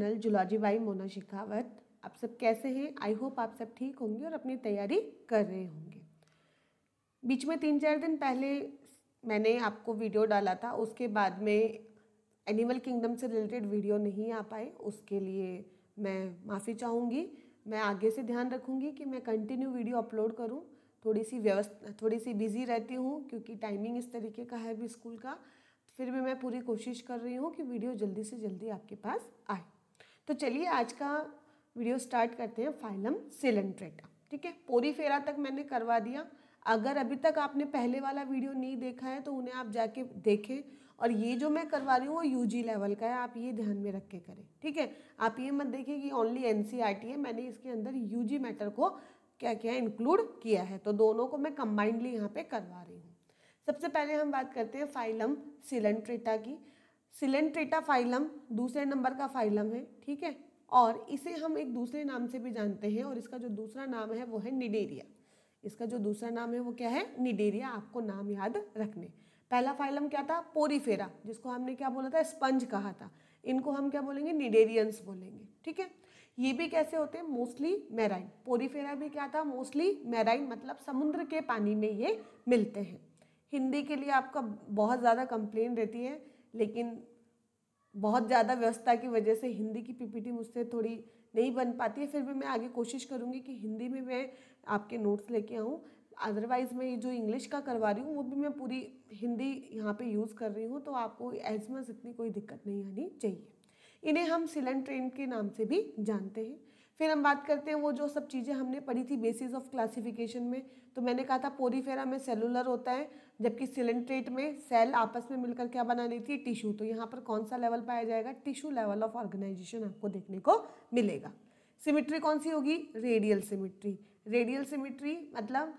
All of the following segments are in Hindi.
नल जुलाजी बाई मोना शिखावत आप सब कैसे हैं आई होप आप सब ठीक होंगे और अपनी तैयारी कर रहे होंगे बीच में तीन चार दिन पहले मैंने आपको वीडियो डाला था उसके बाद में एनिमल किंगडम से रिलेटेड वीडियो नहीं आ पाए उसके लिए मैं माफ़ी चाहूँगी मैं आगे से ध्यान रखूँगी कि मैं कंटिन्यू वीडियो अपलोड करूँ थोड़ी सी व्यवस्था थोड़ी सी बिज़ी रहती हूँ क्योंकि टाइमिंग इस तरीके का है अभी स्कूल का फिर भी मैं पूरी कोशिश कर रही हूँ कि वीडियो जल्दी से जल्दी आपके पास आए तो चलिए आज का वीडियो स्टार्ट करते हैं फाइलम सिलेंट्रेटा ठीक है फेरा तक मैंने करवा दिया अगर अभी तक आपने पहले वाला वीडियो नहीं देखा है तो उन्हें आप जाके देखें और ये जो मैं करवा रही हूँ वो यूजी लेवल का है आप ये ध्यान में रख के करें ठीक है आप ये मत देखिए कि ओनली एनसीईआरटी e है मैंने इसके अंदर यूजी मैटर को क्या क्या इंक्लूड किया है तो दोनों को मैं कंबाइंडली यहाँ पे करवा रही हूँ सबसे पहले हम बात करते हैं फाइलम सिलेंट्रेटा की सिलेंट्रेटा फाइलम दूसरे नंबर का फाइलम है ठीक है और इसे हम एक दूसरे नाम से भी जानते हैं और इसका जो दूसरा नाम है वो है निडेरिया इसका जो दूसरा नाम है वो क्या है निडेरिया आपको नाम याद रखने पहला फाइलम क्या था पोरीफेरा जिसको हमने क्या बोला था स्पंज कहा था इनको हम क्या बोलेंगे निडेरियंस बोलेंगे ठीक है ये भी कैसे होते हैं मोस्टली मैराइन पोरीफेरा भी क्या था मोस्टली मैराइन मतलब समुद्र के पानी में ये मिलते हैं हिंदी के लिए आपका बहुत ज़्यादा कंप्लेन रहती है लेकिन बहुत ज़्यादा व्यवस्था की वजह से हिंदी की पीपीटी मुझसे थोड़ी नहीं बन पाती है फिर भी मैं आगे कोशिश करूँगी कि हिंदी में मैं आपके नोट्स लेके आऊँ अदरवाइज़ मैं जो इंग्लिश का करवा रही हूँ वो भी मैं पूरी हिंदी यहाँ पे यूज़ कर रही हूँ तो आपको एज मच इतनी कोई दिक्कत नहीं आनी चाहिए इन्हें हम सिलन ट्रेन के नाम से भी जानते हैं फिर हम बात करते हैं वो जो सब चीज़ें हमने पढ़ी थी बेसिस ऑफ क्लासिफिकेशन में तो मैंने कहा था पोरीफेरा में सेलुलर होता है जबकि सिलेंट्रेट में सेल आपस में मिलकर क्या बना लेती है टिश्यू तो यहाँ पर कौन सा लेवल पाया जाएगा टिश्यू लेवल ऑफ ऑर्गेनाइजेशन आपको देखने को मिलेगा सिमिट्री कौन सी होगी रेडियल सिमिट्री रेडियल सिमिट्री मतलब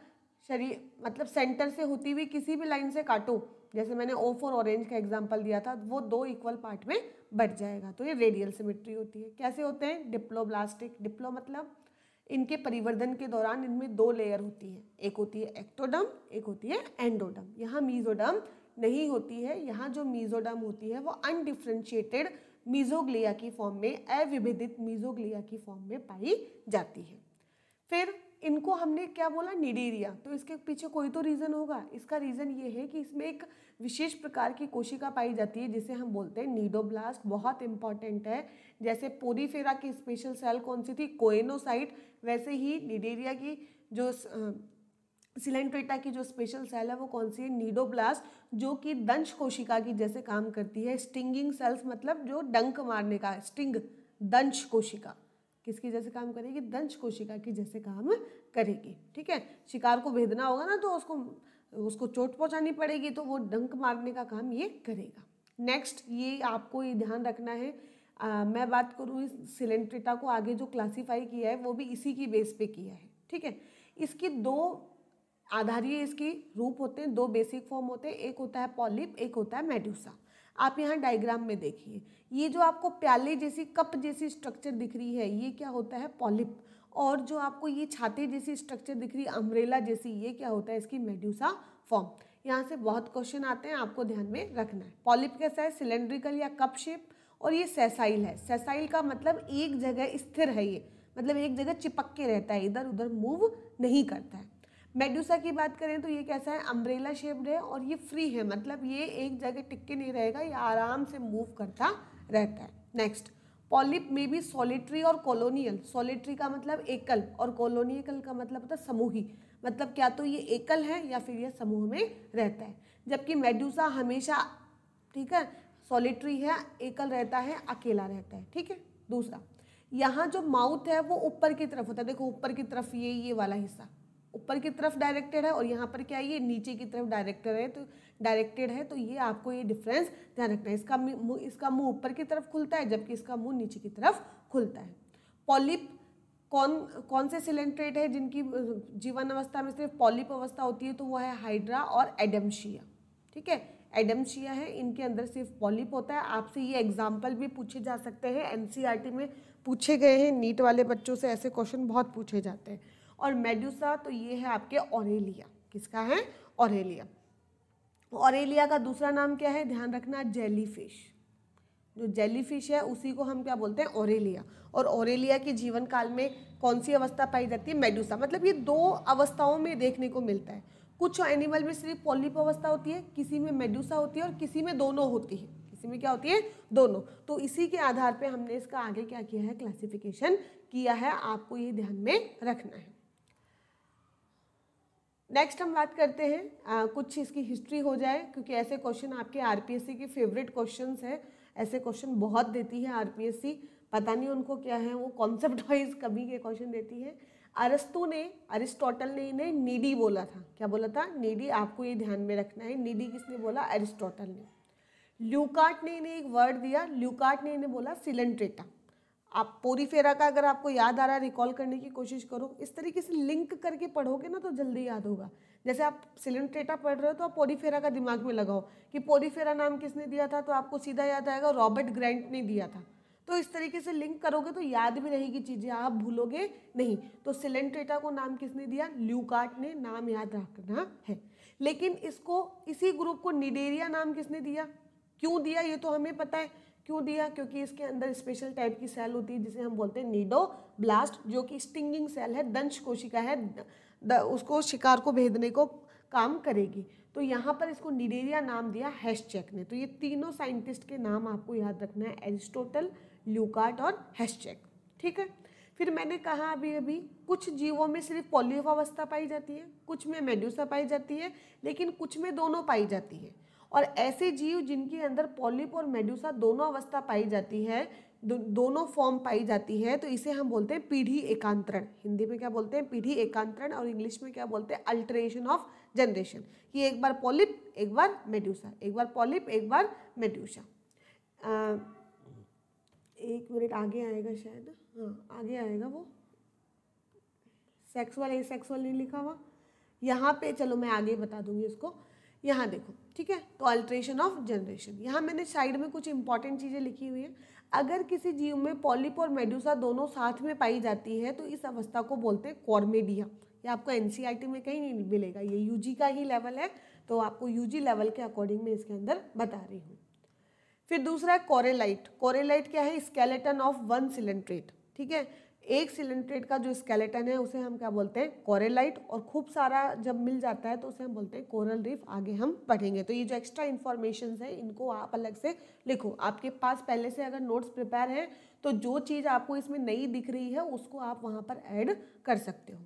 शरीर मतलब सेंटर से होती हुई किसी भी लाइन से काटो जैसे मैंने ओ फोर ऑरेंज का एग्जाम्पल दिया था वो दो इक्वल पार्ट में बढ़ जाएगा तो ये रेडियल सिमिट्री होती है कैसे होते हैं डिप्लोब्लास्टिक डिप्लो मतलब इनके परिवर्धन के दौरान इनमें दो लेयर होती है एक होती है एक्टोडम एक होती है एंडोडम यहाँ मीजोडम नहीं होती है यहाँ जो मीजोडम होती है वो अनडिफ्रेंशिएटेड मीजोग्लिया की फॉर्म में अविभेदित मीजोग्लिया की फॉर्म में पाई जाती है फिर इनको हमने क्या बोला निडेरिया तो इसके पीछे कोई तो रीज़न होगा इसका रीज़न ये है कि इसमें एक विशेष प्रकार की कोशिका पाई जाती है जिसे हम बोलते हैं नीडोब्लास्ट बहुत इंपॉर्टेंट है जैसे पोरीफेरा की स्पेशल सेल कौन सी थी कोएनोसाइट वैसे ही निडेरिया की जो सिलेंट्रेटा की जो स्पेशल सेल है वो कौन सी है नीडोब्लास्ट जो कि दंश कोशिका की जैसे काम करती है स्टिंगिंग सेल्स मतलब जो डंक मारने का स्टिंग दंश कोशिका किसकी जैसे काम करेगी दंश कोशिका की जैसे काम करेगी ठीक है शिकार को भेदना होगा ना तो उसको उसको चोट पहुंचानी पड़ेगी तो वो डंक मारने का काम ये करेगा नेक्स्ट ये आपको ये ध्यान रखना है आ, मैं बात करूँ इस सिलेंट्रिटा को आगे जो क्लासीफाई किया है वो भी इसी की बेस पे किया है ठीक है इसकी दो आधारीय इसकी रूप होते हैं दो बेसिक फॉर्म होते हैं एक होता है पॉलिप एक होता है मेड्यूसा आप यहाँ डायग्राम में देखिए ये जो आपको प्याले जैसी कप जैसी स्ट्रक्चर दिख रही है ये क्या होता है पॉलिप और जो आपको ये छाते जैसी स्ट्रक्चर दिख रही है अम्ब्रेला जैसी ये क्या होता है इसकी मेड्यूसा फॉर्म यहाँ से बहुत क्वेश्चन आते हैं आपको ध्यान में रखना है पॉलिप कैसा है सिलेंड्रिकल या कप शेप और ये सेसाइल है सेसाइल का मतलब एक जगह स्थिर है ये मतलब एक जगह चिपक के रहता है इधर उधर मूव नहीं करता है मेडूसा की बात करें तो ये कैसा है अम्ब्रेला शेप्ड है और ये फ्री है मतलब ये एक जगह टिकके नहीं रहेगा ये आराम से मूव करता रहता है नेक्स्ट पॉलिप में भी सॉलिट्री और कॉलोनियल सॉलिट्री का मतलब एकल और कॉलोनियल का मतलब होता है समूही मतलब क्या तो ये एकल है या फिर यह समूह में रहता है जबकि मेडूसा हमेशा ठीक है सॉलिट्री है एकल रहता है अकेला रहता है ठीक है दूसरा यहाँ जो माउथ है वो ऊपर की तरफ होता है देखो ऊपर की तरफ ये ये वाला हिस्सा ऊपर की तरफ डायरेक्टेड है और यहाँ पर क्या है ये नीचे की तरफ डायरेक्टेड है तो डायरेक्टेड है तो ये आपको ये डिफरेंस ध्यान रखना है इसका मुँह इसका मुँह ऊपर की तरफ खुलता है जबकि इसका मुँह नीचे की तरफ खुलता है पॉलिप कौन कौन से सिलेंट्रेट है जिनकी जीवन अवस्था में सिर्फ पॉलिप अवस्था होती है तो वो है हाइड्रा और एडम्शिया ठीक है एडम्शिया है इनके अंदर सिर्फ पॉलिप होता है आपसे ये एग्जाम्पल भी पूछे जा सकते हैं एन e में पूछे गए हैं नीट वाले बच्चों से ऐसे क्वेश्चन बहुत पूछे जाते हैं और मेड्यूसा तो ये है आपके ऑरेलिया किसका है ऑरेलिया तो ऑरेलिया का दूसरा नाम क्या है ध्यान रखना जेलीफिश जो जेलीफिश है उसी को हम क्या बोलते हैं ओरेलिया और ओरेलिया के जीवन काल में कौन सी अवस्था पाई जाती है मेडूसा मतलब ये दो अवस्थाओं में देखने को मिलता है कुछ एनिमल में सिर्फ पॉलिप अवस्था होती है किसी में मेडूसा होती है और किसी में दोनों होती है किसी में क्या होती है दोनों तो इसी के आधार पर हमने इसका आगे क्या किया है क्लासिफिकेशन किया है आपको ये ध्यान में रखना है नेक्स्ट हम बात करते हैं आ, कुछ इसकी हिस्ट्री हो जाए क्योंकि ऐसे क्वेश्चन आपके सी के फेवरेट क्वेश्चन है ऐसे क्वेश्चन बहुत देती है सी पता नहीं उनको क्या है वो कॉन्सेप्ट वाइज कभी के क्वेश्चन देती है अरस्तु ने अरिस्टोटल ने इन्हें नीडी बोला था क्या बोला था नीडी आपको ये ध्यान में रखना है नीडी किसने बोला अरिस्टोटल ने ल्यूकाट ने इन्हें एक वर्ड दिया ल्यूकाट ने इन्हें बोला सिलेंट्रेटा आप पूरी फेरा का अगर आपको याद आ रहा है रिकॉल करने की कोशिश करो इस तरीके से लिंक करके पढ़ोगे ना तो जल्दी याद होगा जैसे आप सिलेंट्रेटा पढ़ रहे हो तो आप पोरीफेरा का दिमाग में लगाओ कि पोरीफेरा नाम किसने दिया था तो आपको सीधा याद आएगा रॉबर्ट ग्रैंट ने दिया था तो इस तरीके से लिंक करोगे तो याद भी रहेगी चीज़ें आप भूलोगे नहीं तो सिलेंट्रेटा को नाम किसने दिया ल्यूकार्ट ने नाम याद रखना है लेकिन इसको इसी ग्रुप को निडेरिया नाम किसने दिया क्यों दिया ये तो हमें पता है क्यों दिया क्योंकि इसके अंदर स्पेशल टाइप की सेल होती है जिसे हम बोलते हैं नीडो ब्लास्ट जो कि स्टिंगिंग सेल है दंश कोशिका है द, उसको शिकार को भेदने को काम करेगी तो यहाँ पर इसको निडेरिया नाम दिया हैशचेक ने तो ये तीनों साइंटिस्ट के नाम आपको याद रखना है एरिस्टोटल ल्यूकार्ट और हैशचेक ठीक है फिर मैंने कहा अभी अभी कुछ जीवों में सिर्फ पोलियो अवस्था पाई जाती है कुछ में मेड्यूसा पाई जाती है लेकिन कुछ में दोनों पाई जाती है और ऐसे जीव जिनके अंदर पॉलिप और मेड्यूसा दोनों अवस्था पाई जाती है दो, दोनों फॉर्म पाई जाती है तो इसे हम बोलते हैं पीढ़ी एकांतरण हिंदी में क्या बोलते हैं पीढ़ी एकांतरण और इंग्लिश में क्या बोलते हैं अल्टरेशन ऑफ जनरेशन कि एक बार पॉलिप एक बार मेड्यूसा एक बार पॉलिप एक बार मेड्यूसा एक मिनट आगे आएगा शायद हाँ आगे आएगा वो सेक्सुअल ए सेक्सुअल नहीं लिखा हुआ यहाँ पे चलो मैं आगे बता दूंगी इसको यहाँ देखो ठीक है तो अल्ट्रेशन ऑफ जनरेशन यहाँ मैंने साइड में कुछ इंपॉर्टेंट चीज़ें लिखी हुई हैं अगर किसी जीव में पॉलिप और मेड्यूसा दोनों साथ में पाई जाती है तो इस अवस्था को बोलते हैं कॉर्मेडिया ये आपको एन e में कहीं नहीं मिलेगा ये यू का ही लेवल है तो आपको यू लेवल के अकॉर्डिंग में इसके अंदर बता रही हूँ फिर दूसरा है कोरेलाइट कोरेलाइट क्या है स्केलेटन ऑफ वन सिलेंट्रेट ठीक है एक सिलेंट्रेट का जो स्केलेटन है उसे हम क्या बोलते हैं कोरेलाइट और खूब सारा जब मिल जाता है तो उसे हम बोलते हैं कोरल रीफ आगे हम पढ़ेंगे तो ये जो एक्स्ट्रा इन्फॉर्मेशन है इनको आप अलग से लिखो आपके पास पहले से अगर नोट्स प्रिपेयर हैं तो जो चीज़ आपको इसमें नई दिख रही है उसको आप वहाँ पर ऐड कर सकते हो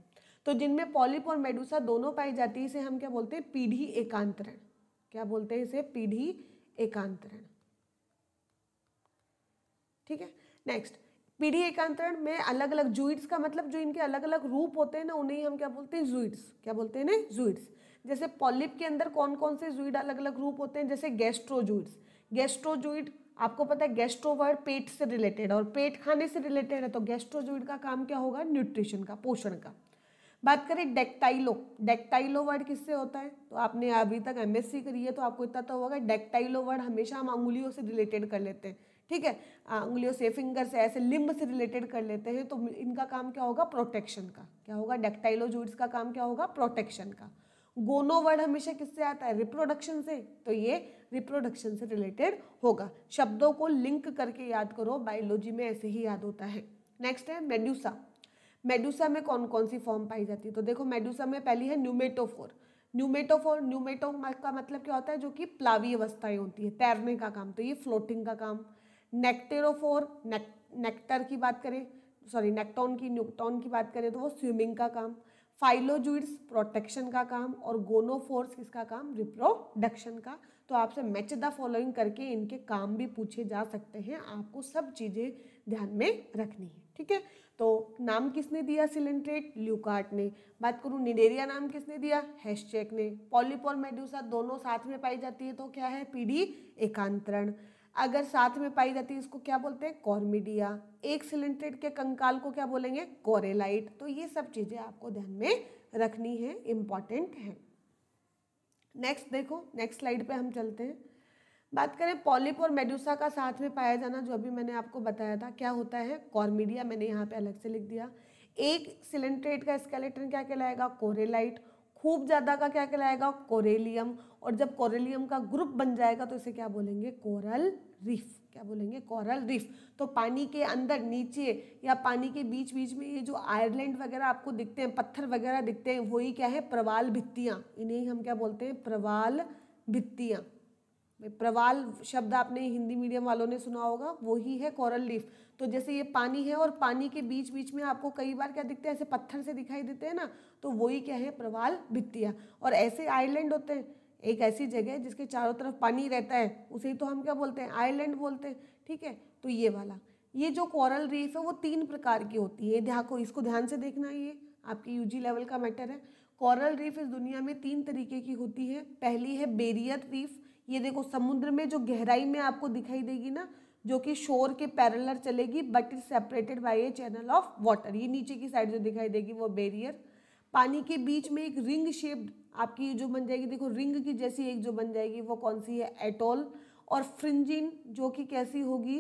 तो जिनमें पॉलिप और मेडूसा दोनों पाई जाती है इसे हम क्या बोलते हैं पीढ़ी एकांतरण क्या बोलते हैं इसे पीढ़ी एकांतरण ठीक है नेक्स्ट पीढ़ी एकांतरण में अलग अलग जूइट्स का मतलब जो इनके अलग अलग रूप होते हैं ना उन्हें हम क्या बोलते हैं जूइट्स क्या बोलते हैं ना जूइट्स जैसे पॉलिप के अंदर कौन कौन से जूइड अलग अलग रूप होते हैं जैसे गैस्ट्रोजूइट्स गैस्ट्रोजूइड आपको पता है गैस्ट्रो वर्ड पेट से रिलेटेड और पेट खाने से रिलेटेड है तो गैस्ट्रोजूइड का काम क्या होगा न्यूट्रिशन का पोषण का बात करें डेक्टाइलो डेक्टाइलो वर्ड किससे होता है तो आपने अभी तक एमएससी करी है तो आपको इतना तो होगा डेक्टाइलो वर्ड हमेशा हम अंगुलियों से रिलेटेड कर लेते हैं ठीक है उंगलियों से फिंगर से ऐसे लिम्ब से रिलेटेड कर लेते हैं तो इनका काम क्या होगा प्रोटेक्शन का क्या होगा डेक्टाइलोजूड्स का काम क्या होगा प्रोटेक्शन का गोनो वर्ड हमेशा किससे आता है रिप्रोडक्शन से तो ये रिप्रोडक्शन से रिलेटेड होगा शब्दों को लिंक करके याद करो बायोलॉजी में ऐसे ही याद होता है नेक्स्ट है मेड्यूसा मेड्यूसा में कौन कौन सी फॉर्म पाई जाती है तो देखो मेड्यूसा में पहली है न्यूमेटोफोर न्यूमेटोफोर न्यूमेटो का मतलब क्या होता है जो कि प्लावी अवस्थाएं होती है तैरने का काम तो ये फ्लोटिंग का काम नेक्टेरोफोर नेक्टर की बात करें सॉरी नेक्टोन की न्यूक्टॉन की बात करें तो वो स्विमिंग का काम फाइलोजुइड्स प्रोटेक्शन का काम और गोनोफोर्स किसका काम रिप्रोडक्शन का तो आपसे मैच द फॉलोइंग करके इनके काम भी पूछे जा सकते हैं आपको सब चीज़ें ध्यान में रखनी है ठीक है तो नाम किसने दिया सिलेंट्रेट ल्यूकार्ट ने बात करूँ निडेरिया नाम किसने दिया हैशचेक ने पॉलीपोल मेड्यूसा दोनों साथ में पाई जाती है तो क्या है पीढ़ी एकांतरण अगर साथ में पाई जाती है इसको क्या बोलते हैं कॉर्मिडिया एक सिलेंट्रेट के कंकाल को क्या बोलेंगे कोरेलाइट तो ये सब चीज़ें आपको ध्यान में रखनी है इम्पॉर्टेंट है नेक्स्ट देखो नेक्स्ट स्लाइड पे हम चलते हैं बात करें पॉलिप और मेडुसा का साथ में पाया जाना जो अभी मैंने आपको बताया था क्या होता है कॉर्मिडिया मैंने यहाँ पे अलग से लिख दिया एक सिलेंट्रेट का स्केलेटन क्या कहलाएगा कोरेलाइट खूब ज़्यादा का क्या कहलाएगा कोरेलियम और जब कोरेलियम का ग्रुप बन जाएगा तो इसे क्या बोलेंगे कोरल रीफ क्या बोलेंगे कोरल रीफ तो पानी के अंदर नीचे या पानी के बीच बीच में ये जो आयरलैंड वगैरह आपको दिखते हैं पत्थर वगैरह दिखते हैं वही क्या है प्रवाल भित्तियाँ इन्हें हम क्या बोलते हैं प्रवाल भित्तियाँ प्रवाल शब्द आपने हिंदी मीडियम वालों ने सुना होगा वही है कोरल लीफ तो जैसे ये पानी है और पानी के बीच बीच में आपको कई बार क्या दिखते हैं ऐसे पत्थर से दिखाई देते हैं ना तो वही क्या है प्रवाल भित्तिया और ऐसे आइलैंड होते हैं एक ऐसी जगह है जिसके चारों तरफ पानी रहता है उसे तो हम क्या बोलते हैं आइलैंड बोलते हैं ठीक है तो ये वाला ये जो कोरल रीफ है वो तीन प्रकार की होती है ध्यान को इसको ध्यान से देखना ये आपके यू लेवल का मैटर है कोरल रीफ इस दुनिया में तीन तरीके की होती है पहली है बेरियर रीफ ये देखो समुद्र में जो गहराई में आपको दिखाई देगी ना जो कि शोर के पैरलर चलेगी but is separated by a channel of water ये नीचे की साइड जो दिखाई देगी वो बेरियर पानी के बीच में एक रिंग शेप्ड आपकी जो बन जाएगी देखो रिंग की जैसी एक जो बन जाएगी वो कौन सी है एटोल और फ्रिंजिन जो कि कैसी होगी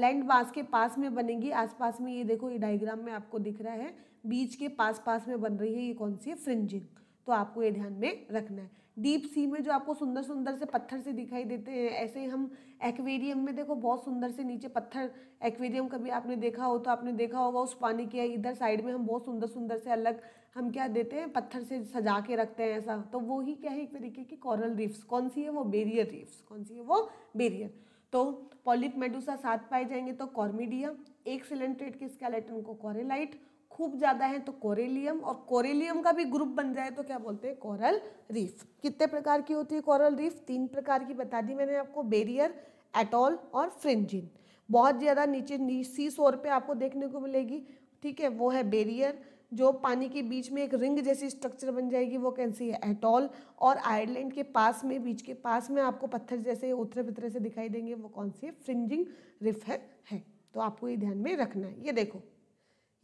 लैंड बास के पास में बनेगी आसपास में ये देखो ये डायग्राम में आपको दिख रहा है बीच के पास पास में बन रही है ये कौन सी है फ्रिंजिंग तो आपको ये ध्यान में रखना है डीप सी में जो आपको सुंदर सुंदर से पत्थर से दिखाई देते हैं ऐसे ही हम एक्वेरियम में देखो बहुत सुंदर से नीचे पत्थर एक्वेरियम कभी आपने देखा हो तो आपने देखा होगा उस पानी के इधर साइड में हम बहुत सुंदर सुंदर से अलग हम क्या देते हैं पत्थर से सजा के रखते हैं ऐसा तो वो ही क्या है एक तरीके की कॉरल रीफ्स कौन सी है वो बेरियर रीफ्स कौन सी है वो बेरियर तो पॉलिप मेडूसा साथ पाए जाएंगे तो कॉर्मीडिया एक सिलेंट्रेट के स्केलेटन को कॉरेलाइट खूब ज़्यादा है तो कोरेलियम और कोरेलियम का भी ग्रुप बन जाए तो क्या बोलते हैं कोरल रीफ कितने प्रकार की होती है कोरल रीफ तीन प्रकार की बता दी मैंने आपको बेरियर एटॉल और फ्रिंजिन बहुत ज़्यादा नीचे सी शोर पे आपको देखने को मिलेगी ठीक है वो है बेरियर जो पानी के बीच में एक रिंग जैसी स्ट्रक्चर बन जाएगी वो कैन सी एटॉल और आयरलैंड के पास में बीच के पास में आपको पत्थर जैसे उतरे पथरे से दिखाई देंगे वो कौन सी है फ्रिंजिंग रिफ है, है तो आपको ये ध्यान में रखना है ये देखो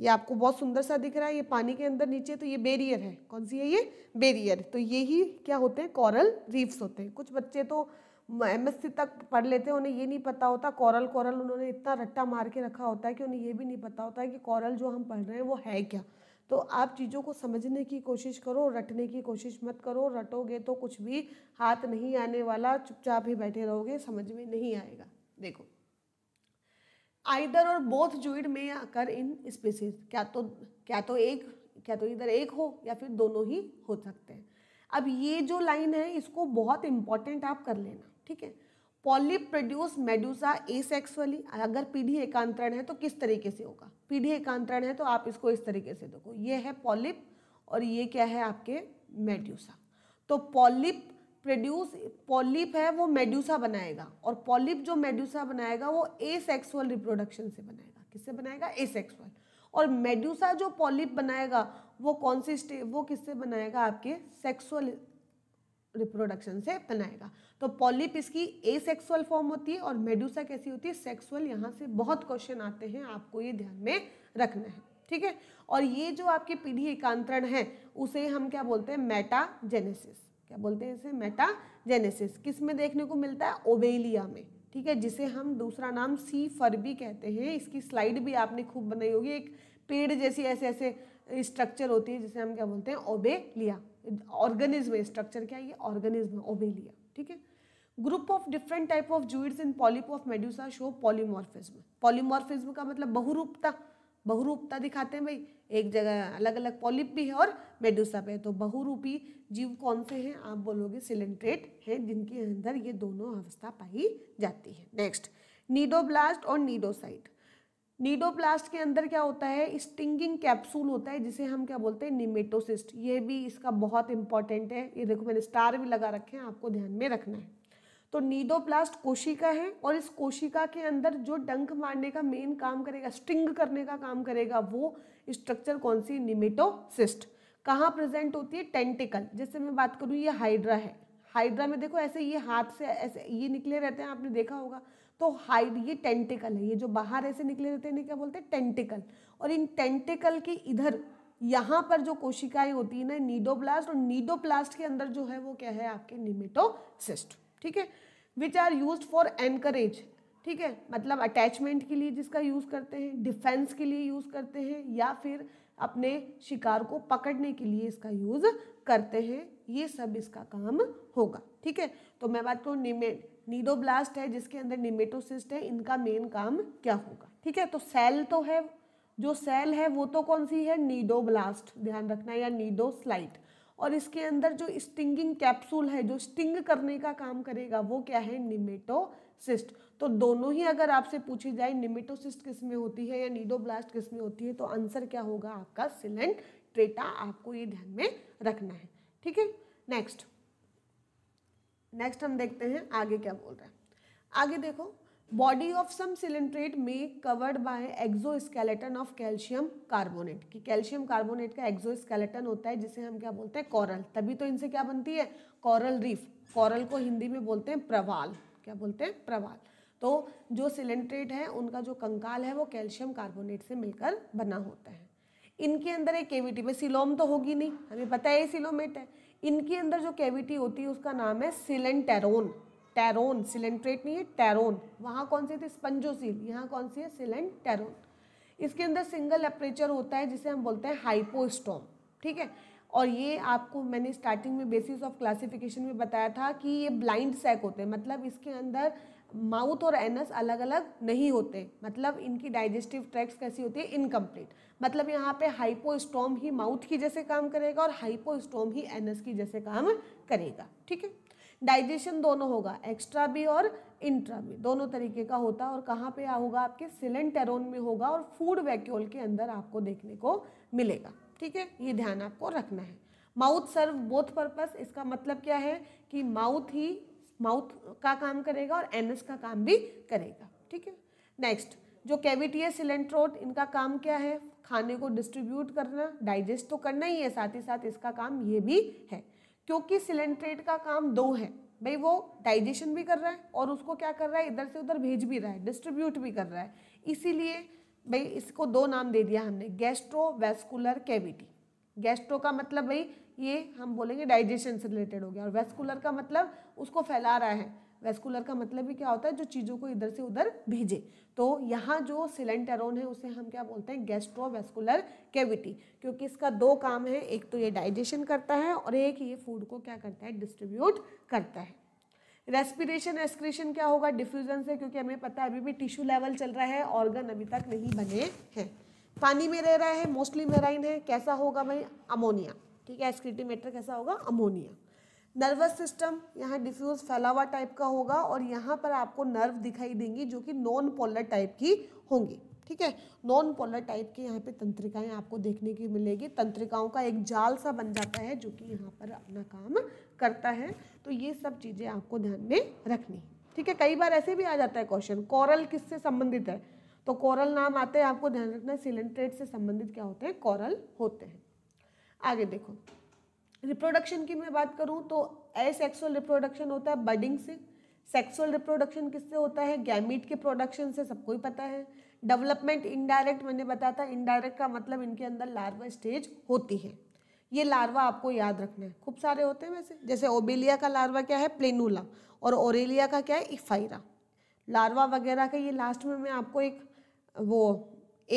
ये आपको बहुत सुंदर सा दिख रहा है ये पानी के अंदर नीचे तो ये बेरियर है कौन सी है ये बेरियर तो ये ही क्या होते हैं कॉरल रीफ्स होते हैं कुछ बच्चे तो एम तक पढ़ लेते हैं उन्हें ये नहीं पता होता कॉरल कॉरल उन्होंने इतना रट्टा मार के रखा होता है कि उन्हें ये भी नहीं पता होता है कि कॉरल जो हम पढ़ रहे हैं वो है क्या तो आप चीज़ों को समझने की कोशिश करो रटने की कोशिश मत करो रटोगे तो कुछ भी हाथ नहीं आने वाला चुपचाप ही बैठे रहोगे समझ में नहीं आएगा देखो आइदर और बोथ जुइड में आकर इन स्पीसीज क्या तो क्या तो एक क्या तो इधर एक हो या फिर दोनों ही हो सकते हैं अब ये जो लाइन है इसको बहुत इंपॉर्टेंट आप कर लेना ठीक है पॉलिप प्रोड्यूस मेड्यूसा ए अगर पीढ़ी एकांतरण है तो किस तरीके से होगा पीढ़ी एकांतरण है तो आप इसको इस तरीके से देखो ये है पॉलिप और ये क्या है आपके मेड्यूसा तो पॉलिप प्रोड्यूस पॉलिप है वो मेड्यूसा बनाएगा और पॉलिप जो मेड्यूसा बनाएगा वो एसेक्सुअल रिप्रोडक्शन से बनाएगा किससे बनाएगा एसेक्सुअल और मेड्यूसा जो पॉलिप बनाएगा वो कौन सी स्टे वो किससे बनाएगा आपके सेक्सुअल रिप्रोडक्शन से बनाएगा तो पॉलिप इसकी एसेक्सुअल फॉर्म होती है और मेडूसा कैसी होती है सेक्सुअल यहाँ से बहुत क्वेश्चन आते हैं आपको ये ध्यान में रखना है ठीक है और ये जो आपके पीढ़ी एकांतरण है उसे हम क्या बोलते हैं मेटाजेनेसिस क्या बोलते हैं इसे मेटाजेनेसिस किस में देखने को मिलता है ओबेलिया में ठीक है जिसे हम दूसरा नाम सी फर भी कहते हैं इसकी स्लाइड भी आपने खूब बनाई होगी एक पेड़ जैसी ऐसे ऐसे स्ट्रक्चर होती है जिसे हम क्या बोलते हैं ओबेलिया ऑर्गेनिज्म है स्ट्रक्चर क्या है ये ऑर्गेनिज्म ओबेलिया ठीक है group of different type of zooids in polyp of medusa show polymorphism polymorphism का मतलब बहुरूपता बहुरूपता दिखाते हैं भाई एक जगह अलग अलग पॉलिप भी है और मेड्यूसा पे तो बहुरूपी जीव कौन से हैं आप बोलोगे सिलेंट्रेट हैं जिनके अंदर ये दोनों अवस्था पाई जाती है नेक्स्ट नीडोब्लास्ट और नीडोसाइट नीडोप्लास्ट के अंदर क्या होता है स्टिंगिंग कैप्सूल होता है जिसे हम क्या बोलते हैं निमेटोसिस्ट ये भी इसका बहुत इंपॉर्टेंट है ये देखो मैंने स्टार भी लगा रखे हैं आपको ध्यान में रखना है तो नीडोप्लास्ट कोशिका है और इस कोशिका के अंदर जो डंक मारने का मेन काम करेगा स्टिंग करने का काम करेगा वो स्ट्रक्चर कौन सी निमेटोसिस्ट कहाँ प्रेजेंट होती है टेंटिकल जैसे मैं बात करूँ ये हाइड्रा है हाइड्रा में देखो ऐसे ये हाथ से ऐसे ये निकले रहते हैं आपने देखा होगा तो हाइड ये टेंटिकल है ये जो बाहर ऐसे निकले रहते हैं क्या बोलते हैं टेंटिकल और इन टेंटिकल के इधर यहाँ पर जो कोशिकाएं होती है ना नीडोब्लास्ट और नीडोप्लास्ट के अंदर जो है वो क्या है आपके सिस्ट ठीक है which are used for anchorage ठीक है मतलब अटैचमेंट के लिए जिसका यूज़ करते हैं डिफेंस के लिए यूज़ करते हैं या फिर अपने शिकार को पकड़ने के लिए इसका यूज़ करते हैं ये सब इसका काम होगा ठीक है तो मैं बात करूँ निमेट नीडोब्लास्ट है जिसके अंदर निमेटोसिस्ट है इनका मेन काम क्या होगा ठीक है तो सेल तो है जो सेल है वो तो कौन सी है नीडोब्लास्ट ध्यान रखना या नीडोस्लाइट और इसके अंदर जो स्टिंगिंग कैप्सूल है जो स्टिंग करने का काम करेगा वो क्या है निमेटोसिस्ट तो दोनों ही अगर आपसे पूछी जाए निमेटोसिस्ट किस में होती है या नीडोब्लास्ट किस में होती है तो आंसर क्या होगा आपका ट्रेटा आपको ये ध्यान में रखना है ठीक है नेक्स्ट नेक्स्ट हम देखते हैं आगे क्या बोल रहे हैं आगे देखो बॉडी ऑफ सम सिलेंट्रेट में covered by exoskeleton of calcium carbonate कि कैल्शियम कार्बोनेट का एक्जो स्केलेटन होता है जिसे हम क्या बोलते हैं कॉरल तभी तो इनसे क्या बनती है कॉरल रीफ कॉरल को हिंदी में बोलते हैं प्रवाल क्या बोलते हैं प्रवाल तो जो सिलेंट्रेट है उनका जो कंकाल है वो कैल्शियम कार्बोनेट से मिलकर बना होता है इनके अंदर एक केविटी में सिलोम तो होगी नहीं हमें पता है ये सिलोमेट है इनके अंदर जो कैविटी होती है उसका नाम है सिलेंटेरोन टेरोन सिलेंट्रेट नहीं है टेरोन वहाँ कौन सी थी स्पंजोसील यहाँ कौन सी है सिलेंटेरोन इसके अंदर सिंगल अप्रेचर होता है जिसे हम बोलते हैं हाइपोस्टोम ठीक है और ये आपको मैंने स्टार्टिंग में बेसिस ऑफ क्लासिफिकेशन में बताया था कि ये ब्लाइंड सैक होते हैं मतलब इसके अंदर माउथ और एनस अलग अलग नहीं होते मतलब इनकी डाइजेस्टिव ट्रैक्स कैसी होती है इनकम्प्लीट मतलब यहाँ पे हाइपोस्टोम ही माउथ की जैसे काम करेगा और हाइपोस्टोम ही एनस की जैसे काम करेगा ठीक है डाइजेशन दोनों होगा एक्स्ट्रा भी और इंट्रा भी दोनों तरीके का होता है और कहाँ पे होगा आपके सिलेंटेरोन में होगा और फूड वैक्यूल के अंदर आपको देखने को मिलेगा ठीक है ये ध्यान आपको रखना है माउथ सर्व बोथ पर्पस इसका मतलब क्या है कि माउथ ही माउथ का काम करेगा और एनस का काम भी करेगा ठीक है नेक्स्ट जो कैविटी है सिलेंट्रोट इनका काम क्या है खाने को डिस्ट्रीब्यूट करना डाइजेस्ट तो करना ही है साथ ही साथ इसका काम ये भी है क्योंकि सिलेंट्रेट का काम दो है भाई वो डाइजेशन भी कर रहा है और उसको क्या कर रहा है इधर से उधर भेज भी रहा है डिस्ट्रीब्यूट भी कर रहा है इसीलिए भाई इसको दो नाम दे दिया हमने गैस्ट्रो वेस्कुलर कैविटी गैस्ट्रो का मतलब भाई ये हम बोलेंगे डाइजेशन से रिलेटेड हो गया और वेस्कुलर का मतलब उसको फैला रहा है वेस्कुलर का मतलब भी क्या होता है जो चीज़ों को इधर से उधर भेजे तो यहाँ जो सिलेंटेरोन है उसे हम क्या बोलते हैं गैस्ट्रोवेस्कुलर कैविटी क्योंकि इसका दो काम है एक तो ये डाइजेशन करता है और एक ये फूड को क्या करता है डिस्ट्रीब्यूट करता है रेस्पिरेशन एक्सक्रीशन क्या होगा डिफ्यूजन से क्योंकि हमें पता है अभी भी टिश्यू लेवल चल रहा है ऑर्गन अभी तक नहीं बने हैं पानी में रह रहा है मोस्टली मेराइन है कैसा होगा भाई अमोनिया ठीक है एक्सक्रीटीमेटर कैसा होगा अमोनिया नर्वस सिस्टम यहाँ डिफ्यूज फैला हुआ टाइप का होगा और यहाँ पर आपको नर्व दिखाई देंगी जो कि नॉन पोलर टाइप की होंगी ठीक है नॉन पोलर टाइप की यहाँ पे तंत्रिकाएं आपको देखने की मिलेगी तंत्रिकाओं का एक जाल सा बन जाता है जो कि यहाँ पर अपना काम करता है तो ये सब चीज़ें आपको ध्यान में रखनी है ठीक है कई बार ऐसे भी आ जाता है क्वेश्चन कॉरल किससे संबंधित है तो कॉरल नाम आते हैं आपको ध्यान रखना है सिलेंट्रेट से संबंधित क्या होते हैं कॉरल होते हैं आगे देखो रिप्रोडक्शन की मैं बात करूँ तो एसेक्सुअल रिप्रोडक्शन होता है बडिंग से सेक्सुअल रिप्रोडक्शन किससे होता है गैमिट के प्रोडक्शन से सबको ही पता है डेवलपमेंट इनडायरेक्ट मैंने बताया था इनडायरेक्ट का मतलब इनके अंदर लार्वा स्टेज होती है ये लार्वा आपको याद रखना है खूब सारे होते हैं वैसे जैसे ओबेलिया का लार्वा क्या है प्लेनूला और ओरेलिया का क्या है इफाइरा लार्वा वगैरह का ये लास्ट में मैं आपको एक वो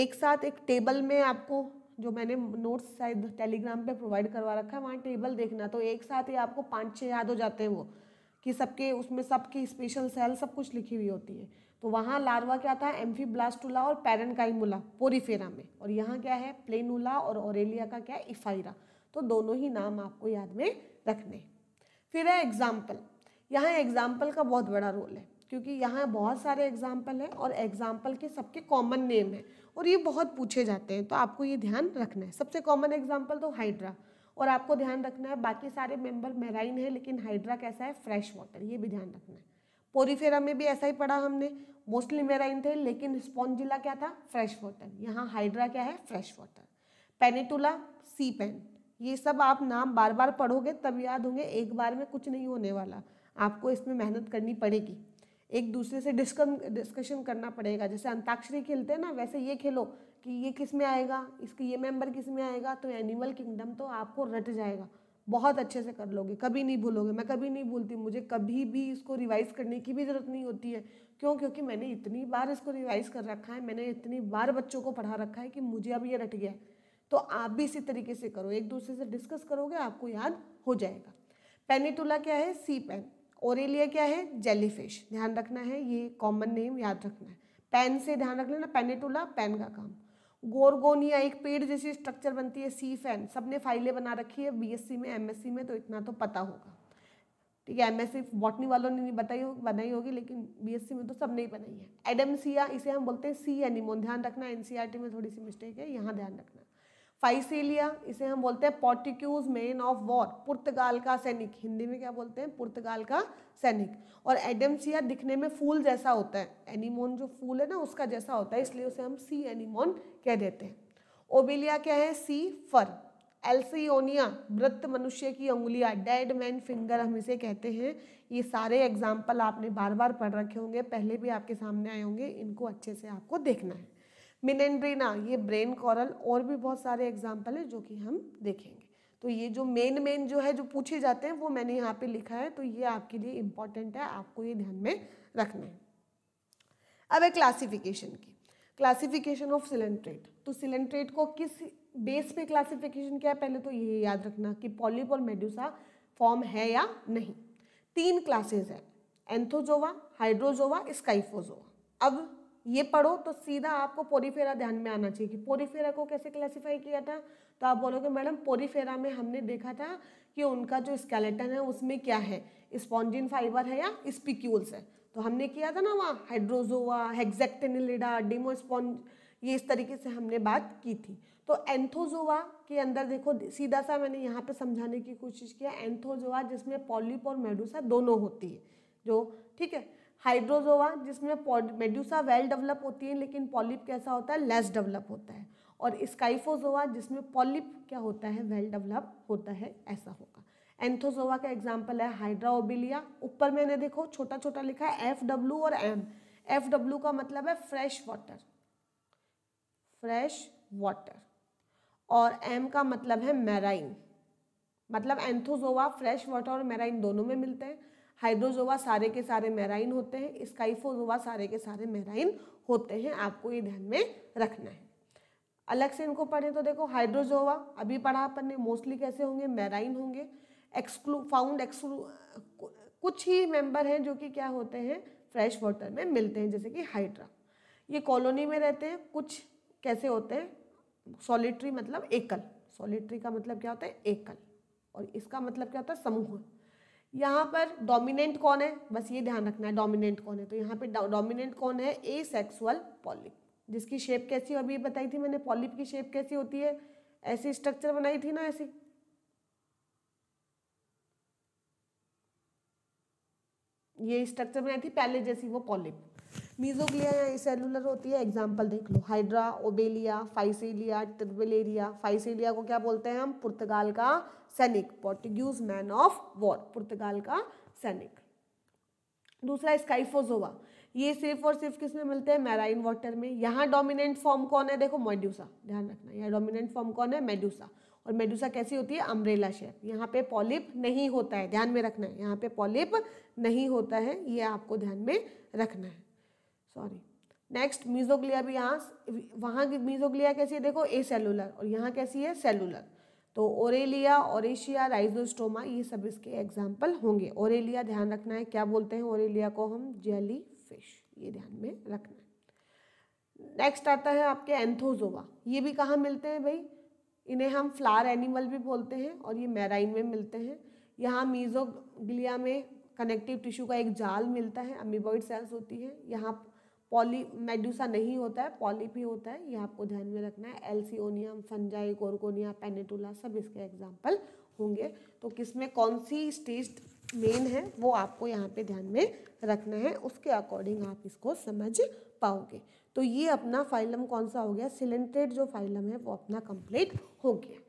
एक साथ एक टेबल में आपको जो मैंने नोट्स शायद टेलीग्राम पे प्रोवाइड करवा रखा है वहाँ टेबल देखना तो एक साथ ही आपको पाँच छः याद हो जाते हैं वो कि सबके उसमें सबकी स्पेशल सेल सब कुछ लिखी हुई होती है तो वहाँ लार्वा क्या था एम्फी ब्लास्टूला और पैरनकाइमूला पोरीफेरा में और यहाँ क्या है प्लेनूला और ओरेलिया का क्या है इफाइरा तो दोनों ही नाम आपको याद में रखने फिर है एग्जाम्पल यहाँ एग्जाम्पल का बहुत बड़ा रोल है क्योंकि यहाँ बहुत सारे एग्जाम्पल हैं और एग्जाम्पल के सबके कॉमन नेम हैं और ये बहुत पूछे जाते हैं तो आपको ये ध्यान रखना है सबसे कॉमन एग्जाम्पल तो हाइड्रा और आपको ध्यान रखना है बाकी सारे मेंबर मेराइन है लेकिन हाइड्रा कैसा है फ्रेश वाटर ये भी ध्यान रखना है पोरीफेरा में भी ऐसा ही पढ़ा हमने मोस्टली मेराइन थे लेकिन स्पॉन्जिला क्या था फ्रेश वाटर यहाँ हाइड्रा क्या है fresh water pennatula sea pen ये सब आप नाम बार बार पढ़ोगे तब याद होंगे एक बार में कुछ नहीं होने वाला आपको इसमें मेहनत करनी पड़ेगी एक दूसरे से डिस्कन डिस्कशन करना पड़ेगा जैसे अंताक्षरी खेलते हैं ना वैसे ये खेलो कि ये किस में आएगा इसकी ये मेंबर किस में आएगा तो एनिमल किंगडम तो आपको रट जाएगा बहुत अच्छे से कर लोगे कभी नहीं भूलोगे मैं कभी नहीं भूलती मुझे कभी भी इसको रिवाइज़ करने की भी ज़रूरत नहीं होती है क्यों क्योंकि मैंने इतनी बार इसको रिवाइज़ कर रखा है मैंने इतनी बार बच्चों को पढ़ा रखा है कि मुझे अब ये रट गया है तो आप भी इसी तरीके से करो एक दूसरे से डिस्कस करोगे आपको याद हो जाएगा पेनीटूला क्या है सी पेन ओरेलिया क्या है जेलीफिश ध्यान रखना है ये कॉमन नेम याद रखना है पेन से ध्यान रख लेना पेनेटोला पेन का काम गोरगोनिया एक पेड़ जैसी स्ट्रक्चर बनती है सी फैन सबने फाइलें बना रखी है बीएससी में एमएससी में तो इतना तो पता होगा ठीक है एमएससी बॉटनी वालों ने नहीं बताई हो, बनाई होगी लेकिन बीएससी में तो सब नहीं बनाई है एडमसिया इसे हम बोलते हैं सी एनिमोन ध्यान रखना एनसीईआरटी e में थोड़ी सी मिस्टेक है यहाँ ध्यान रखना फाइसिलिया इसे हम बोलते हैं पोर्टिक्यूज मैन ऑफ वॉर पुर्तगाल का सैनिक हिंदी में क्या बोलते हैं पुर्तगाल का सैनिक और एडमसिया दिखने में फूल जैसा होता है एनिमोन जो फूल है ना उसका जैसा होता है इसलिए उसे हम सी एनिमोन कह देते हैं ओबेलिया क्या है सी फर एल्सियोनिया मृत मनुष्य की उंगलियां डेड मैन फिंगर हम इसे कहते हैं ये सारे एग्जाम्पल आपने बार बार पढ़ रखे होंगे पहले भी आपके सामने आए होंगे इनको अच्छे से आपको देखना है मिनेंड्रीना ये ब्रेन कॉरल और भी बहुत सारे एग्जाम्पल है जो कि हम देखेंगे तो ये जो मेन मेन जो है जो पूछे जाते हैं वो मैंने यहाँ पे लिखा है तो ये आपके लिए इम्पॉर्टेंट है आपको ये ध्यान में रखना है अब है क्लासिफिकेशन की क्लासिफिकेशन ऑफ सिलेंट्रेट तो सिलेंट्रेट को किस बेस पे क्लासिफिकेशन किया पहले तो ये याद रखना कि पॉलिप और मेड्यूसा फॉर्म है या नहीं तीन क्लासेज है एंथोजोवा हाइड्रोजोवा स्काइफोजोवा अब ये पढ़ो तो सीधा आपको पोरीफेरा ध्यान में आना चाहिए कि पोरीफेरा को कैसे क्लासिफाई किया था तो आप बोलोगे मैडम पोरीफेरा में हमने देखा था कि उनका जो स्केलेटन है उसमें क्या है स्पॉन्जिन फाइबर है या स्पिक्यूल्स है तो हमने किया था ना वहाँ हाइड्रोजोवा हेक्जेक्टेनिलिडा डिमोस्पॉन्ज ये इस तरीके से हमने बात की थी तो एंथोजोवा के अंदर देखो सीधा सा मैंने यहाँ पे समझाने की कोशिश किया एंथोजोवा जिसमें पॉलिप और मेडूसा दोनों होती है जो ठीक है हाइड्रोजोवा जिसमें मेड्यूसा वेल डेवलप होती है लेकिन पॉलिप कैसा होता है लेस डेवलप होता है और स्काइफोजोवा जिसमें पॉलिप क्या होता है वेल डेवलप होता है ऐसा होगा एंथोजोवा का एग्जाम्पल है हाइड्राओबिलिया ऊपर मैंने देखो छोटा छोटा लिखा है एफ डब्ल्यू और एम एफ डब्ल्यू का मतलब है फ्रेश वाटर फ्रेश वाटर और एम का मतलब है मैराइन मतलब एंथोजोवा फ्रेश वाटर और मैराइन दोनों में मिलते हैं हाइड्रोजोवा सारे के सारे मेराइन होते हैं स्काइफोजोवा सारे के सारे मेराइन होते हैं आपको ये ध्यान में रखना है अलग से इनको पढ़ें तो देखो हाइड्रोजोवा अभी पढ़ा अपन ने मोस्टली कैसे होंगे मेराइन होंगे एक्सक्लू फाउंड एक्सक्लू कुछ ही मेंबर हैं जो कि क्या होते हैं फ्रेश वाटर में मिलते हैं जैसे कि हाइड्रा ये कॉलोनी में रहते हैं कुछ कैसे होते हैं सॉलिट्री मतलब एकल सॉलिट्री का मतलब क्या होता है एकल और इसका मतलब क्या होता है समूह यहाँ पर डोमिनेंट कौन है बस ये ध्यान रखना है डोमिनेंट कौन है तो यहाँ पे डोमिनेंट कौन है ए सेक्सुअल पॉलिप जिसकी शेप कैसी अभी बताई थी मैंने पॉलिप की शेप कैसी होती है ऐसी स्ट्रक्चर बनाई थी ना ऐसी ये स्ट्रक्चर बनाई थी पहले जैसी वो पॉलिप मीजोग्लिया या सेलुलर होती है एग्जाम्पल देख लो हाइड्रा ओबेलिया फाइसेलिया ट्रिबेलेरिया फाइसेलिया को क्या बोलते हैं हम पुर्तगाल का सैनिक पोर्टुगीज मैन ऑफ वॉर पुर्तगाल का सैनिक दूसरा स्काइफोजोवा ये सिर्फ और सिर्फ किसमें मिलते हैं मैराइन वाटर में यहाँ डोमिनेंट फॉर्म कौन है देखो मेड्यूसा ध्यान रखना यहाँ डोमिनेंट फॉर्म कौन है मेड्यूसा और मेड्यूसा कैसी होती है अम्ब्रेला शेप यहाँ पे पॉलिप नहीं होता है ध्यान में रखना है यहाँ पे पॉलिप नहीं होता है ये आपको ध्यान में रखना है सॉरी नेक्स्ट मीजोग्लिया भी यहाँ वहाँ की मीजोग्लिया कैसी है देखो ए सेलुलर और यहाँ कैसी है सेलुलर तो ओरेलिया ओरेशिया राइजोस्टोमा ये सब इसके एग्जाम्पल होंगे ओरेलिया ध्यान रखना है क्या बोलते हैं ओरेलिया को हम जेली फिश ये ध्यान में रखना है नेक्स्ट आता है आपके एंथोजोवा ये भी कहाँ मिलते हैं भाई इन्हें हम फ्लावर एनिमल भी बोलते हैं और ये मैराइन में मिलते हैं यहाँ मीजोग्लिया में कनेक्टिव टिश्यू का एक जाल मिलता है अमीबॉइड सेल्स होती है यहाँ पॉली मेडूसा नहीं होता है पॉलीप ही होता है ये आपको ध्यान में रखना है एल्सियोनियम फंजाई कोरकोनिया पेनेटुला सब इसके एग्जाम्पल होंगे तो किस में कौन सी स्टेज मेन है वो आपको यहाँ पे ध्यान में रखना है उसके अकॉर्डिंग आप इसको समझ पाओगे तो ये अपना फाइलम कौन सा हो गया सिलेंटेड जो फाइलम है वो अपना कंप्लीट हो गया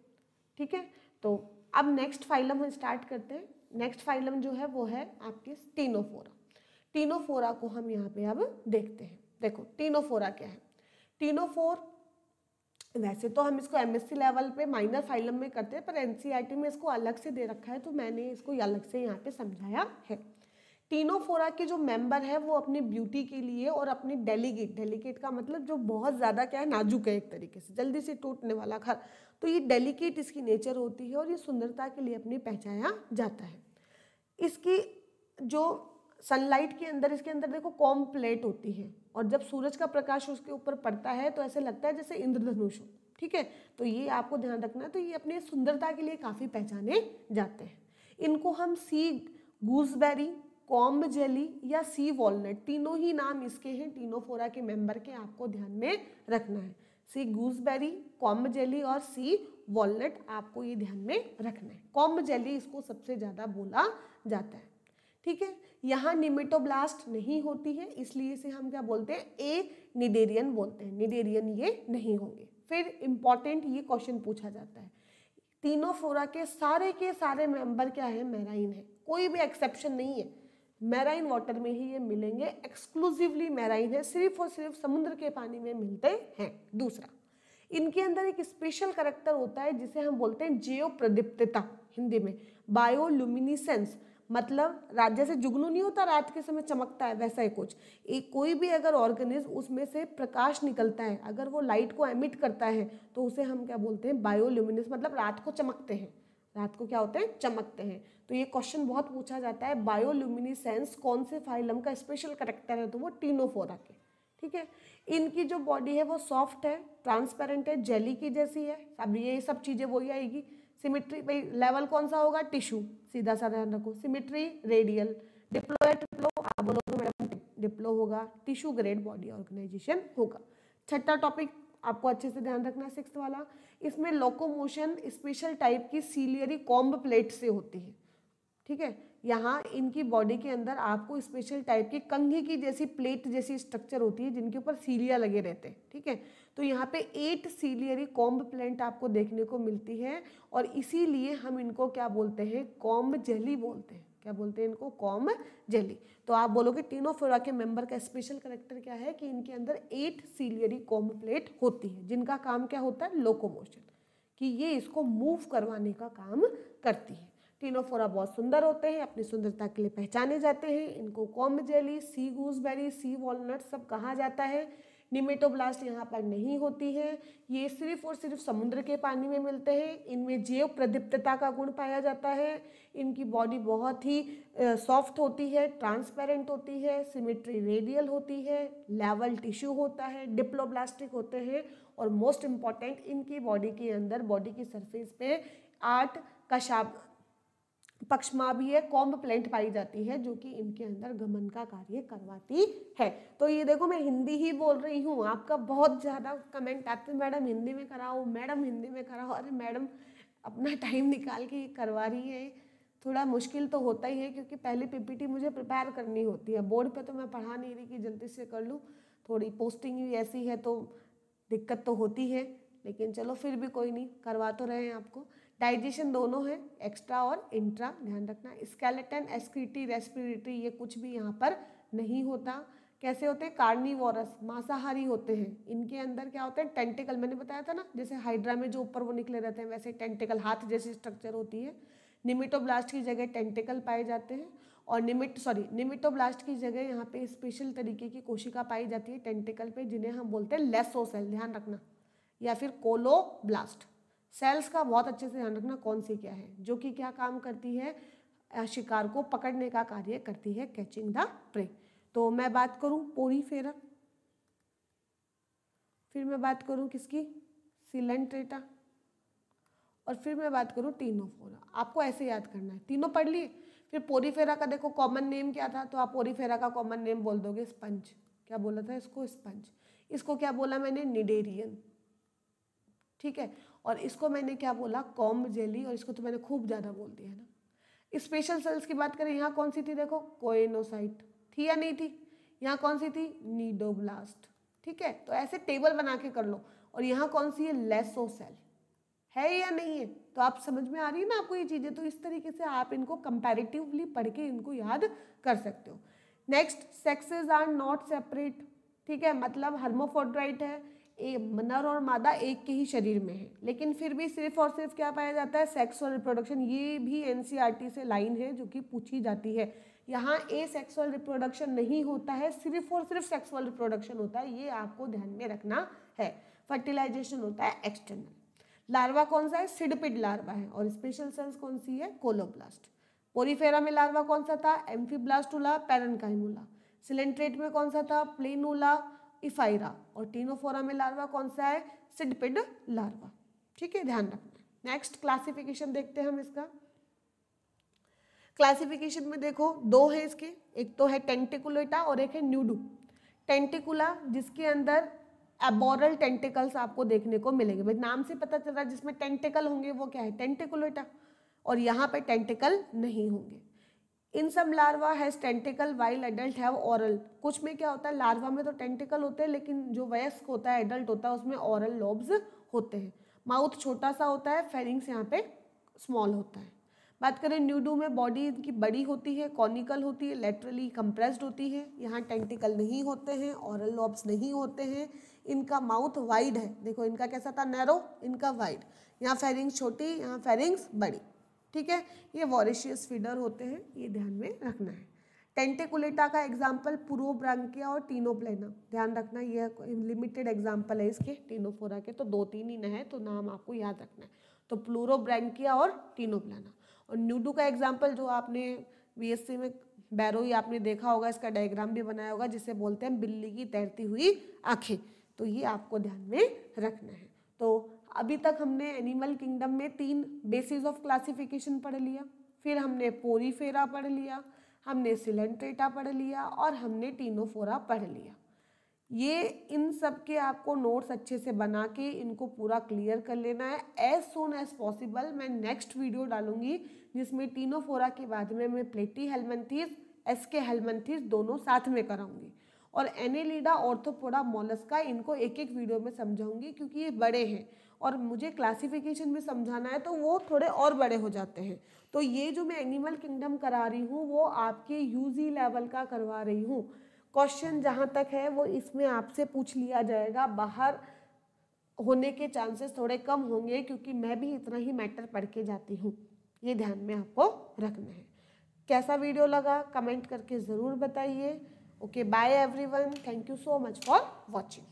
ठीक है तो अब नेक्स्ट फाइलम हम स्टार्ट करते हैं नेक्स्ट फाइलम जो है वो है आपके स्टेनोफोरा टीनोफोरा को हम यहाँ पे अब देखते हैं देखो टीनोफोरा क्या है टीनोफोर वैसे तो हम इसको एमएससी लेवल पे माइनर फाइलम में करते हैं पर एनसीईआरटी e में इसको अलग से दे रखा है तो मैंने इसको अलग से यहाँ पे समझाया है टीनोफोरा के जो मेंबर है वो अपनी ब्यूटी के लिए और अपनी डेलीगेट डेलीगेट का मतलब जो बहुत ज़्यादा क्या है नाजुक है एक तरीके से जल्दी से टूटने वाला घर तो ये डेलीकेट इसकी नेचर होती है और ये सुंदरता के लिए अपनी पहचाना जाता है इसकी जो सनलाइट के अंदर इसके अंदर देखो कॉम प्लेट होती है और जब सूरज का प्रकाश उसके ऊपर पड़ता है तो ऐसे लगता है जैसे इंद्रधनुष हो ठीक है तो ये आपको ध्यान रखना है तो ये अपनी सुंदरता के लिए काफ़ी पहचाने जाते हैं इनको हम सी गूसबेरी कॉम्ब जेली या सी वॉलनट तीनों ही नाम इसके हैं तीनों फोरा के मेंबर के आपको ध्यान में रखना है सी गूसबेरी कॉम्ब जेली और सी वॉलनट आपको ये ध्यान में रखना है कॉम्ब जेली इसको सबसे ज़्यादा बोला जाता है ठीक है यहाँ निमेटोब्लास्ट नहीं होती है इसलिए इसे हम क्या बोलते हैं ए निडेरियन बोलते हैं निडेरियन ये नहीं होंगे फिर इम्पॉर्टेंट ये क्वेश्चन पूछा जाता है तीनों फोरा के सारे के सारे मेंबर क्या है मैराइन है कोई भी एक्सेप्शन नहीं है मैराइन वाटर में ही ये मिलेंगे एक्सक्लूसिवली मैराइन है सिर्फ और सिर्फ समुद्र के पानी में मिलते हैं दूसरा इनके अंदर एक स्पेशल करेक्टर होता है जिसे हम बोलते हैं जियो प्रदीप्तता हिंदी में बायोलुमिनिसेंस मतलब रात जैसे जुगनू नहीं होता रात के समय चमकता है वैसा ही कुछ एक कोई भी अगर ऑर्गेनिज्म उसमें से प्रकाश निकलता है अगर वो लाइट को एमिट करता है तो उसे हम क्या बोलते हैं बायोल्यूमिनस मतलब रात को चमकते हैं रात को क्या होते हैं चमकते हैं तो ये क्वेश्चन बहुत पूछा जाता है बायोल्यूमिनिसेंस कौन से फाइलम का स्पेशल करेक्टर है तो वो टीनोफोरा के ठीक है इनकी जो बॉडी है वो सॉफ्ट है ट्रांसपेरेंट है जेली की जैसी है अब ये सब चीज़ें वही आएगी सिमिट्री भाई लेवल कौन सा होगा टिश्यू सीधा सा ध्यान रखो सिमिट्री रेडियल डिप्लो ट्रिप्लो आप बोलोगे तो मैडम डिप्लो होगा टिश्यू ग्रेड बॉडी ऑर्गेनाइजेशन होगा छठा टॉपिक आपको अच्छे से ध्यान रखना है सिक्स वाला इसमें लोकोमोशन स्पेशल टाइप की सीलियरी कॉम्ब प्लेट से होती है ठीक है यहाँ इनकी बॉडी के अंदर आपको स्पेशल टाइप की कंघी की जैसी प्लेट जैसी स्ट्रक्चर होती है जिनके ऊपर सीलिया लगे रहते हैं ठीक है तो यहाँ पे एट सीलियरी कॉम्ब प्लांट आपको देखने को मिलती है और इसीलिए हम इनको क्या बोलते हैं कॉम्ब जेली बोलते हैं क्या बोलते हैं इनको कॉम जेली तो आप बोलोगे टीनोफोरा के मेंबर का स्पेशल करेक्टर क्या है कि इनके अंदर एट सीलियरी कॉम प्लेट होती है जिनका काम क्या होता है लोकोमोशन कि ये इसको मूव करवाने का काम करती है टीनोफोरा बहुत सुंदर होते हैं अपनी सुंदरता के लिए पहचाने जाते हैं इनको comb jelly sea gooseberry sea walnut सब कहा जाता है निमेटोब्लास्ट यहाँ पर नहीं होती है ये सिर्फ और सिर्फ समुद्र के पानी में मिलते हैं इनमें जैव प्रदीप्तता का गुण पाया जाता है इनकी बॉडी बहुत ही सॉफ्ट होती है ट्रांसपेरेंट होती है सिमेट्री रेडियल होती है लेवल टिश्यू होता है डिप्लोब्लास्टिक होते हैं और मोस्ट इम्पॉर्टेंट इनकी बॉडी के अंदर बॉडी की सरफेस पे आठ कशाब पक्षमा भी है कॉम्ब प्लेंट पाई जाती है जो कि इनके अंदर गमन का कार्य करवाती है तो ये देखो मैं हिंदी ही बोल रही हूँ आपका बहुत ज़्यादा कमेंट आते मैडम हिंदी में कराओ मैडम हिंदी में कराओ अरे मैडम अपना टाइम निकाल के करवा रही है थोड़ा मुश्किल तो होता ही है क्योंकि पहले पीपीटी मुझे प्रिपेयर करनी होती है बोर्ड पर तो मैं पढ़ा नहीं रही कि जल्दी से कर लूँ थोड़ी पोस्टिंग भी ऐसी है तो दिक्कत तो होती है लेकिन चलो फिर भी कोई नहीं करवा तो रहे हैं आपको डाइजेशन दोनों है एक्स्ट्रा और इंट्रा ध्यान रखना स्केलेटन एस्क्रिटी रेस्पिरेटरी ये कुछ भी यहाँ पर नहीं होता कैसे होते हैं कार्निवोरस मांसाहारी होते हैं इनके अंदर क्या होते हैं टेंटिकल मैंने बताया था ना जैसे हाइड्रा में जो ऊपर वो निकले रहते हैं वैसे टेंटिकल हाथ जैसी स्ट्रक्चर होती है निमिटोब्लास्ट की जगह टेंटिकल पाए जाते हैं और निमिट सॉरी निमिटोब्लास्ट की जगह यहाँ पे स्पेशल तरीके की कोशिका पाई जाती है टेंटिकल पे जिन्हें हम बोलते हैं लेसोसेल ध्यान रखना या फिर कोलोब्लास्ट सेल्स का बहुत अच्छे से ध्यान रखना कौन सी क्या है जो कि क्या काम करती है शिकार को पकड़ने का कार्य करती है कैचिंग द प्रे तो मैं बात करूं पोरी फेरा फिर मैं बात करूं किसकी सिलेंट्रेटा और फिर मैं बात करूं टीनोफोरा आपको ऐसे याद करना है तीनों पढ़ लिए फिर पोरीफेरा का देखो कॉमन नेम क्या था तो आप पोरीफेरा का कॉमन नेम बोल दोगे स्पंज क्या बोला था इसको स्पंज इसको क्या बोला मैंने निडेरियन ठीक है और इसको मैंने क्या बोला कॉम्ब जेली और इसको तो मैंने खूब ज़्यादा बोल दिया है ना स्पेशल सेल्स की बात करें यहाँ कौन सी थी देखो कोएनोसाइट थी या नहीं थी यहाँ कौन सी थी नीडोब्लास्ट ठीक है तो ऐसे टेबल बना के कर लो और यहाँ कौन सी है लेसो सेल है या नहीं है तो आप समझ में आ रही है ना आपको ये चीज़ें तो इस तरीके से आप इनको कंपेरेटिवली पढ़ के इनको याद कर सकते हो next sexes are not separate ठीक है मतलब हर्मोफोड्राइट है नर और मादा एक के ही शरीर में है लेकिन फिर भी सिर्फ और सिर्फ क्या पाया जाता है सेक्स और रिप्रोडक्शन ये भी एन e से लाइन है जो कि पूछी जाती है यहाँ ए सेक्सुअल रिप्रोडक्शन नहीं होता है सिर्फ और सिर्फ सेक्सुअल रिप्रोडक्शन होता है ये आपको ध्यान में रखना है फर्टिलाइजेशन होता है एक्सटर्नल लार्वा कौन सा है सिडपिड लार्वा है और स्पेशल सेल्स कौन सी है कोलोब्लास्ट पोरीफेरा में लार्वा कौन सा था एम्फीब्लास्टुला पैरनकाइमुला सिलेंट्रेट में कौन सा था प्लेनुला इफाइरा और टीनोफोरा में लार्वा कौन सा है सिडपिड लार्वा ठीक है ध्यान रखना नेक्स्ट क्लासिफिकेशन देखते हैं हम इसका क्लासिफिकेशन में देखो दो है इसके एक तो है टेंटिकुलेटा और एक है न्यूडू टेंटिकुला जिसके अंदर एबोरल टेंटिकल्स आपको देखने को मिलेंगे भाई नाम से पता चल रहा है जिसमें टेंटिकल होंगे वो क्या है टेंटिकुलेटा और यहाँ पे टेंटिकल नहीं होंगे इन सब larva has tentacle while adult have oral कुछ में क्या होता है लार्वा में तो टेंटिकल होते हैं लेकिन जो वयस्क होता है एडल्ट होता है उसमें औरल लोब्स होते हैं माउथ छोटा सा होता है फेरिंग्स यहाँ पे स्मॉल होता है बात करें न्यूडू में बॉडी इनकी बड़ी होती है कॉनिकल होती है लेटरली कंप्रेस्ड होती है यहाँ टेंटिकल नहीं होते हैं औरल लॉब्स नहीं होते हैं इनका माउथ वाइड है देखो इनका कैसा था नैरो इनका वाइड यहाँ फेरिंग्स छोटी यहाँ फेरिंग्स बड़ी ठीक है ये वॉरिशियस फीडर होते हैं ये ध्यान में रखना है टेंटेकुलेटा का एग्जाम्पल पुरोब्रांकिया और टीनोप्लेना ध्यान रखना ये लिमिटेड एग्जाम्पल है इसके टीनोफोरा के तो दो तीन ही न है तो नाम आपको याद रखना है तो ब्रांकिया और टीनोप्लेना और न्यूडू का एग्जाम्पल जो आपने बी में बैरो ही आपने देखा होगा इसका डायग्राम भी बनाया होगा जिसे बोलते हैं बिल्ली की तैरती हुई आँखें तो ये आपको ध्यान में रखना है तो अभी तक हमने एनिमल किंगडम में तीन बेसिस ऑफ क्लासिफिकेशन पढ़ लिया फिर हमने पोरीफेरा पढ़ लिया हमने सिलेंट्रेटा पढ़ लिया और हमने टीनोफोरा पढ़ लिया ये इन सब के आपको नोट्स अच्छे से बना के इनको पूरा क्लियर कर लेना है एज सोन एज पॉसिबल मैं नेक्स्ट वीडियो डालूंगी जिसमें टीनोफोरा के बाद में मैं प्लेटी हेलमेंथीज एस के हेलमेंथीज दोनों साथ में कराऊंगी और एनेलिडा ऑर्थोपोडा मोलस्का इनको एक एक वीडियो में समझाऊंगी क्योंकि ये बड़े हैं और मुझे क्लासिफिकेशन भी समझाना है तो वो थोड़े और बड़े हो जाते हैं तो ये जो मैं एनिमल किंगडम करा रही हूँ वो आपके यूजी लेवल का करवा रही हूँ क्वेश्चन जहाँ तक है वो इसमें आपसे पूछ लिया जाएगा बाहर होने के चांसेस थोड़े कम होंगे क्योंकि मैं भी इतना ही मैटर पढ़ के जाती हूँ ये ध्यान में आपको रखना है कैसा वीडियो लगा कमेंट करके ज़रूर बताइए okay bye everyone thank you so much for watching